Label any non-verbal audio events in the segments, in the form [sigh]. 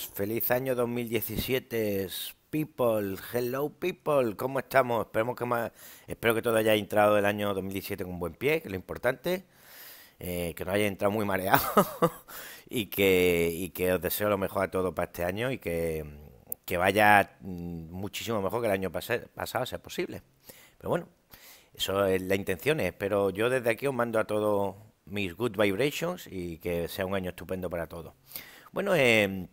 feliz año 2017, people, hello people, ¿cómo estamos? Esperemos que más, espero que todo haya entrado el año 2017 con buen pie, que lo importante, eh, que no haya entrado muy mareado [laughs] y, que, os deseo lo mejor a todos para este año y que, vaya mm, muchísimo mejor que el año pasado, sea posible. Pero bueno, eso es la intención, es, pero yo desde aquí os mando a todos mis good vibrations y que sea un año estupendo para todos. Bueno, eh,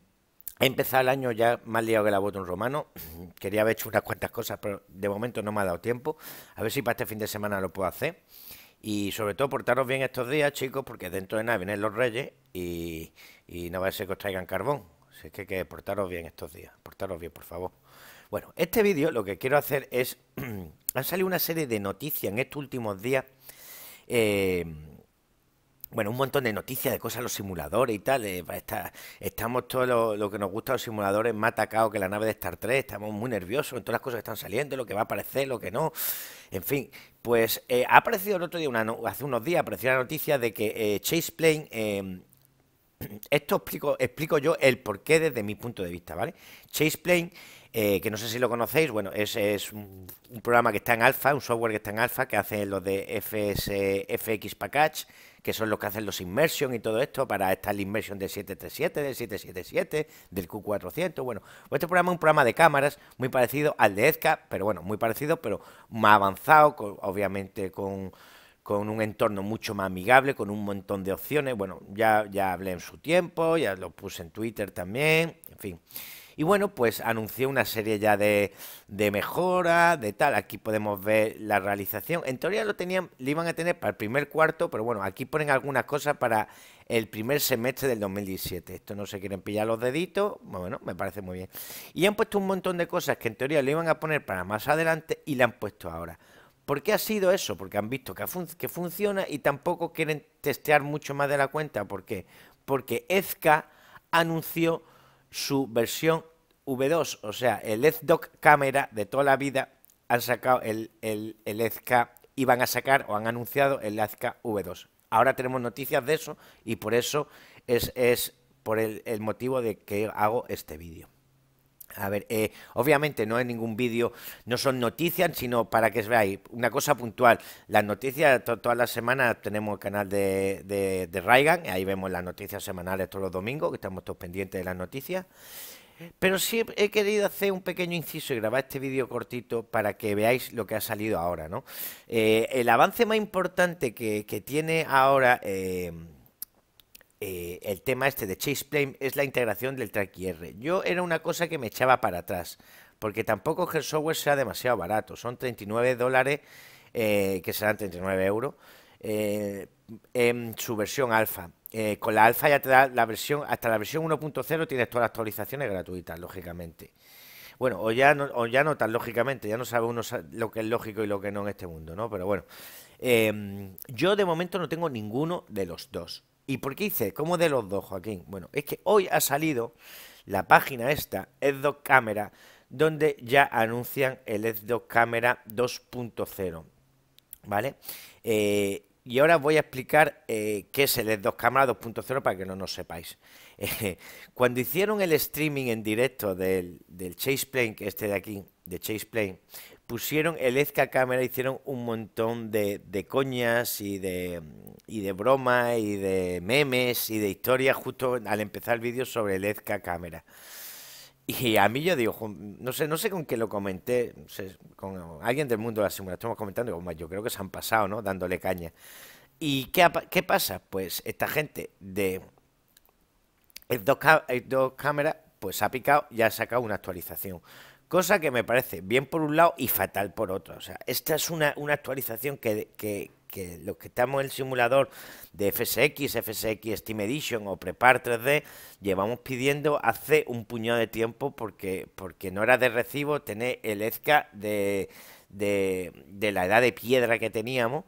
He empezado el año ya más liado que la bota un romano. [clears throat] Quería haber hecho unas cuantas cosas, pero de momento no me ha dado tiempo. A ver si para este fin de semana lo puedo hacer. Y sobre todo portaros bien estos días, chicos, porque dentro de nada vienen los reyes y, no va a ser que os traigan carbón. Así que, que portaros bien estos días. Portaros bien, por favor. Bueno, este vídeo lo que quiero hacer es... [clears throat] han salido una serie de noticias en estos últimos días eh, bueno, un montón de noticias de cosas, los simuladores y tal. Eh, pues estamos todos lo, que nos gusta los simuladores más atacados que la nave de Star Trek. Estamos muy nerviosos en todas las cosas que están saliendo, lo que va a aparecer, lo que no. En fin, pues eh, ha aparecido el otro día, una, hace unos días, apareció la noticia de que eh, Chase Plane. Em, [clears throat] esto explico, explico yo el porqué desde mi punto de vista, ¿vale? Chase Plane eh, que no sé si lo conocéis, bueno, es, un, programa que está en alfa, un software que está en alfa, que hace los de FS, FX Package, que son los que hacen los inmersion y todo esto, para estar el inmersion del 737, del 777, del Q400. Bueno, pues este programa es un programa de cámaras muy parecido al de EZCA, pero bueno, muy parecido, pero más avanzado, obviamente con un entorno mucho más amigable, con un montón de opciones. Bueno, ya, ya hablé en su tiempo, ya lo puse en Twitter también, en fin. Y bueno, pues anunció una serie ya de, mejoras, de tal. Aquí podemos ver la realización. En teoría lo tenían, lo iban a tener para el primer cuarto, pero bueno, aquí ponen algunas cosas para el primer semestre del 2017. Esto no se quieren pillar los deditos. Bueno, me parece muy bien. Y han puesto un montón de cosas que en teoría lo iban a poner para más adelante y la han puesto ahora. ¿Por qué ha sido eso? Porque han visto que, que funciona y tampoco quieren testear mucho más de la cuenta. ¿Por qué? Porque EZCA anunció su versión V2, o sea, el EZDOC Camera de toda la vida, han sacado el, el, el EZK y van a sacar o han anunciado el EZK V2. Ahora tenemos noticias de eso y por eso es, es por el, el motivo de que hago este vídeo. A ver, eh, obviamente no es ningún vídeo, no son noticias, sino para que os veáis una cosa puntual. Las noticias todas las semanas tenemos el canal de, de, de Raigan, ahí vemos las noticias semanales todos los domingos, que estamos todos pendientes de las noticias. Pero sí he querido hacer un pequeño inciso y grabar este vídeo cortito para que veáis lo que ha salido ahora, ¿no? Eh, el avance más importante que, tiene ahora... Eh, eh, el tema este de Chase Plane es la integración del Track IR. Yo era una cosa que me echaba para atrás, porque tampoco es que el software sea demasiado barato, son 39 dólares, eh, que serán 39 euros, eh, en su versión alfa. con la alfa ya te da la versión, hasta la versión 1.0 tienes todas las actualizaciones gratuitas, lógicamente. Bueno, o ya, no, o ya no tan lógicamente, ya no sabe uno lo que es lógico y lo que no en este mundo, ¿no? Pero bueno, yo de momento no tengo ninguno de los dos. ¿Y por qué hice? ¿Cómo de los dos, Joaquín? Bueno, es que hoy ha salido la página esta, ed 2 Camera, donde ya anuncian el Ed 2 Camera 2.0. ¿Vale? Eh, y ahora voy a explicar eh, qué es el Ed 2 Camera 2.0 para que no nos sepáis. [laughs] Eh, cuando hicieron el streaming en directo del, del Chase Plane, que este de aquí, de Chase Plane, pusieron el Ezca Cámara, hicieron un montón de, coñas y de, de bromas y de memes y de historias justo al empezar el vídeo sobre el Ezca Cámara. Y a mí yo digo, no sé, no sé con qué lo comenté, con alguien del mundo de la simulación, estamos comentando, yo creo que se han pasado, ¿no? Dándole caña. ¿Y qué, pasa? Pues esta gente de dos cámaras pues ha picado y ha sacado una actualización. Cosa que me parece bien por un lado y fatal por otro. O sea, esta es una, actualización que, que, que los que estamos en el simulador de FSX, FSX Steam Edition o Prepar 3D, llevamos pidiendo hace un puñado de tiempo porque, porque no era de recibo tener el EZCA de, de, la edad de piedra que teníamos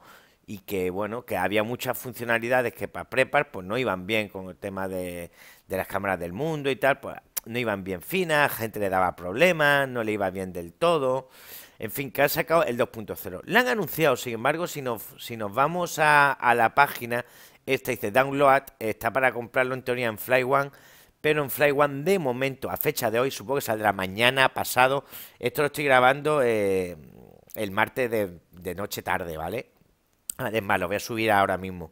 y que bueno, que había muchas funcionalidades que para Prepar pues no iban bien con el tema de, de las cámaras del mundo y tal, pues no iban bien finas, gente le daba problemas, no le iba bien del todo. En fin, que ha sacado el 2.0. La han anunciado, sin embargo, si nos, vamos a, la página, esta dice Download, está para comprarlo en teoría en Fly One, pero en Fly One de momento, a fecha de hoy, supongo que saldrá mañana, pasado. Esto lo estoy grabando eh, el martes de, noche tarde, ¿vale? Además, lo voy a subir ahora mismo.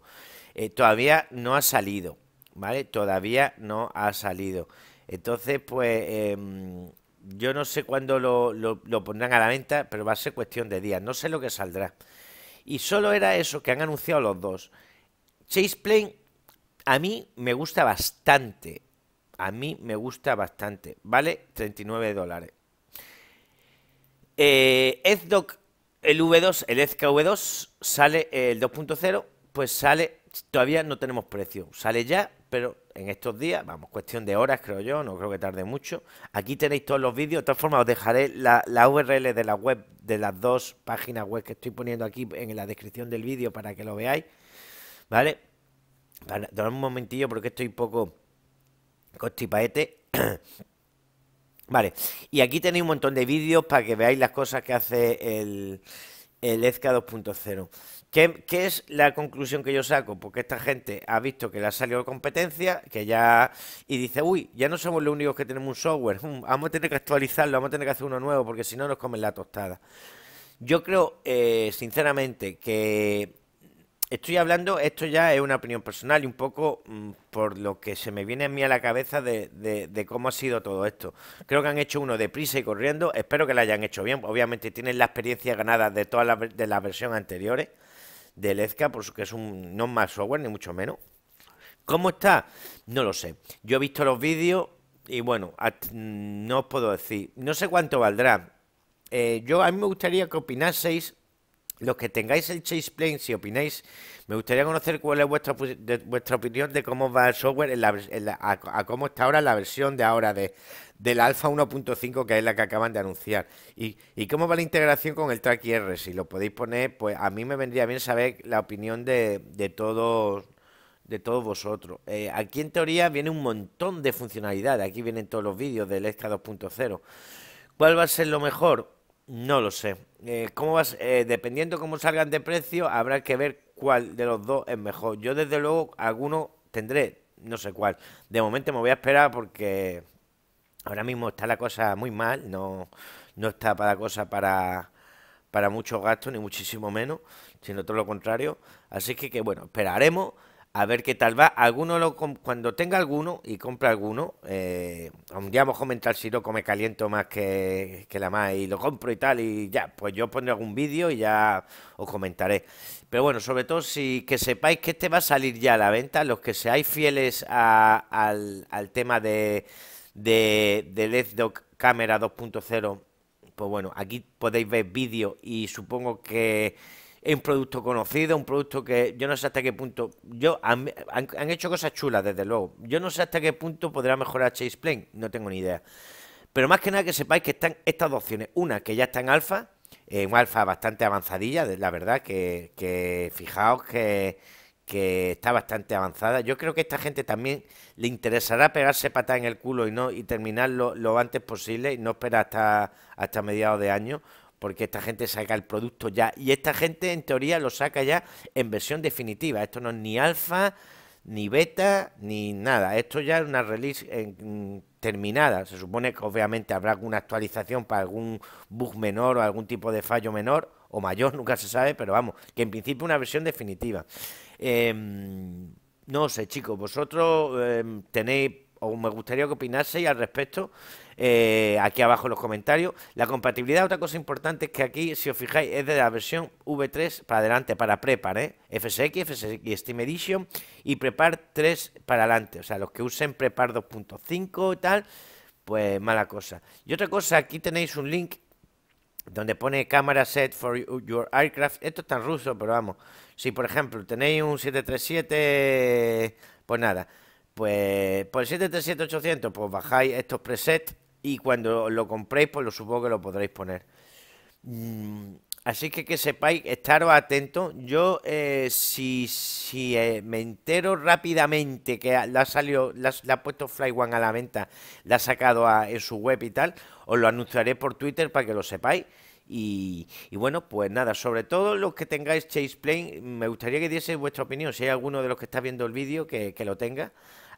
Eh, todavía no ha salido, ¿vale? Todavía no ha salido. Entonces, pues em, yo no sé cuándo lo, pondrán a la venta, pero va a ser cuestión de días. No sé lo que saldrá. Y solo era eso que han anunciado los dos. Chase Plane a mí me gusta bastante. A mí me gusta bastante. Vale 39 dólares. Eh, el V2, el EZKV2 sale el 2.0, pues sale, todavía no tenemos precio. Sale ya pero en estos días, vamos, cuestión de horas creo yo, no creo que tarde mucho. Aquí tenéis todos los vídeos, de todas formas os dejaré la, la URL de la web, de las dos páginas web que estoy poniendo aquí en la descripción del vídeo para que lo veáis, ¿vale? Para, un momentillo porque estoy un poco costipaete. [coughs] vale, y aquí tenéis un montón de vídeos para que veáis las cosas que hace el, el 2.0. ¿Qué, es la conclusión que yo saco? Porque esta gente ha visto que le ha salido competencia, que ya. y dice, uy, ya no somos los únicos que tenemos un software, vamos a tener que actualizarlo, vamos a tener que hacer uno nuevo, porque si no nos comen la tostada. Yo creo, eh, sinceramente, que. Estoy hablando, esto ya es una opinión personal y un poco mm, por lo que se me viene a mí a la cabeza de, cómo ha sido todo esto. Creo que han hecho uno deprisa y corriendo, espero que lo hayan hecho bien, obviamente tienen la experiencia ganada de todas las de las versiones anteriores de Lezca, su que es un no más software, ni mucho menos. ¿Cómo está? No lo sé. Yo he visto los vídeos y bueno, no os puedo decir. No sé cuánto valdrá. Eh, yo a mí me gustaría que opinaseis los que tengáis el Chase Plane, si opináis, me gustaría conocer cuál es vuestra, vuestra opinión de cómo va el software a, cómo está ahora la versión de ahora de, del Alpha 1.5, que es la que acaban de anunciar. Y, cómo va la integración con el Track IR. Si lo podéis poner, pues a mí me vendría bien saber la opinión de, de todos de todos vosotros. Eh, aquí en teoría viene un montón de funcionalidades. Aquí vienen todos los vídeos del Extra 2.0. ¿Cuál va a ser lo mejor? No lo sé. Eh, ¿cómo eh, dependiendo cómo salgan de precio, habrá que ver cuál de los dos es mejor. Yo desde luego alguno tendré, no sé cuál. De momento me voy a esperar porque ahora mismo está la cosa muy mal, no, no está para la cosa para, para muchos gastos, ni muchísimo menos, sino todo lo contrario. Así que, que bueno, esperaremos a ver qué tal va. Alguno lo, cuando tenga alguno y compra alguno, eh, ya vamos a comentar si lo come caliento más que, la más y lo compro y tal, y ya, pues yo pondré algún vídeo y ya os comentaré. Pero bueno, sobre todo si que sepáis que este va a salir ya a la venta, los que seáis fieles al, tema de, de, de Camera 2.0, pues bueno, aquí podéis ver vídeo y supongo que es un producto conocido, un producto que yo no sé hasta qué punto. Yo han, hecho cosas chulas, desde luego. Yo no sé hasta qué punto podrá mejorar Chase Plane, no tengo ni idea. Pero más que nada que sepáis que están estas dos opciones. Una que ya está en alfa, en eh, alfa bastante avanzadilla, la verdad, que, fijaos que, está bastante avanzada. Yo creo que a esta gente también le interesará pegarse patada en el culo y no y terminarlo lo antes posible y no esperar hasta, hasta mediados de año, porque esta gente saca el producto ya y esta gente en teoría lo saca ya en versión definitiva. Esto no es ni alfa, ni beta, ni nada. Esto ya es una release eh, terminada. Se supone que obviamente habrá alguna actualización para algún bug menor o algún tipo de fallo menor o mayor, [laughs] nunca se sabe, pero vamos, que en principio una versión definitiva. Em, no sé, chicos, vosotros em, tenéis o me gustaría que opinaseis al respecto eh, aquí abajo en los comentarios. La compatibilidad, otra cosa importante es que aquí, si os fijáis, es de la versión V3 para adelante, para Prepar, ¿eh? FSX, FSX Steam Edition y Prepar 3 para adelante. O sea, los que usen Prepar 2.5 y tal, pues mala cosa. Y otra cosa, aquí tenéis un link donde pone cámara set for your aircraft. Esto es tan ruso, pero vamos. Si, por ejemplo, tenéis un 737, pues nada pues por el 737 pues bajáis estos presets y cuando lo compréis, pues lo supongo que lo podréis poner. Mm, así que que sepáis, estaros atentos. Yo, eh, si, eh, me entero rápidamente que la ha salido, la, ha puesto Fly One a la venta, la ha sacado en su web y tal, os lo anunciaré por Twitter para que lo sepáis. Y, bueno, pues nada, sobre todo los que tengáis Chase Plane, me gustaría que dieseis vuestra opinión. Si hay alguno de los que está viendo el vídeo que, lo tenga,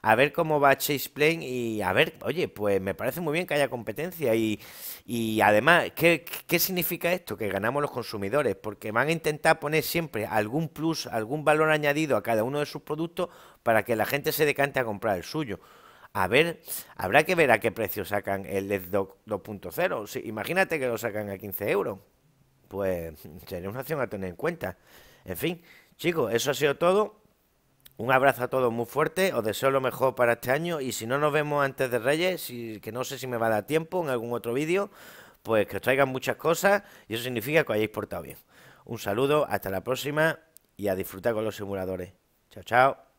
a ver cómo va Chase Plane y a ver, oye, pues me parece muy bien que haya competencia y, además, ¿qué, significa esto? Que ganamos los consumidores, porque van a intentar poner siempre algún plus, algún valor añadido a cada uno de sus productos para que la gente se decante a comprar el suyo. A ver, habrá que ver a qué precio sacan el LED 2.0. imagínate que lo sacan a 15 euros. Pues sería una opción a tener en cuenta. En fin, chicos, eso ha sido todo. Un abrazo a todos muy fuerte, os deseo lo mejor para este año y si no nos vemos antes de Reyes, y que no sé si me va a dar tiempo en algún otro vídeo, pues que os traigan muchas cosas y eso significa que os hayáis portado bien. Un saludo, hasta la próxima y a disfrutar con los simuladores. Chao, chao.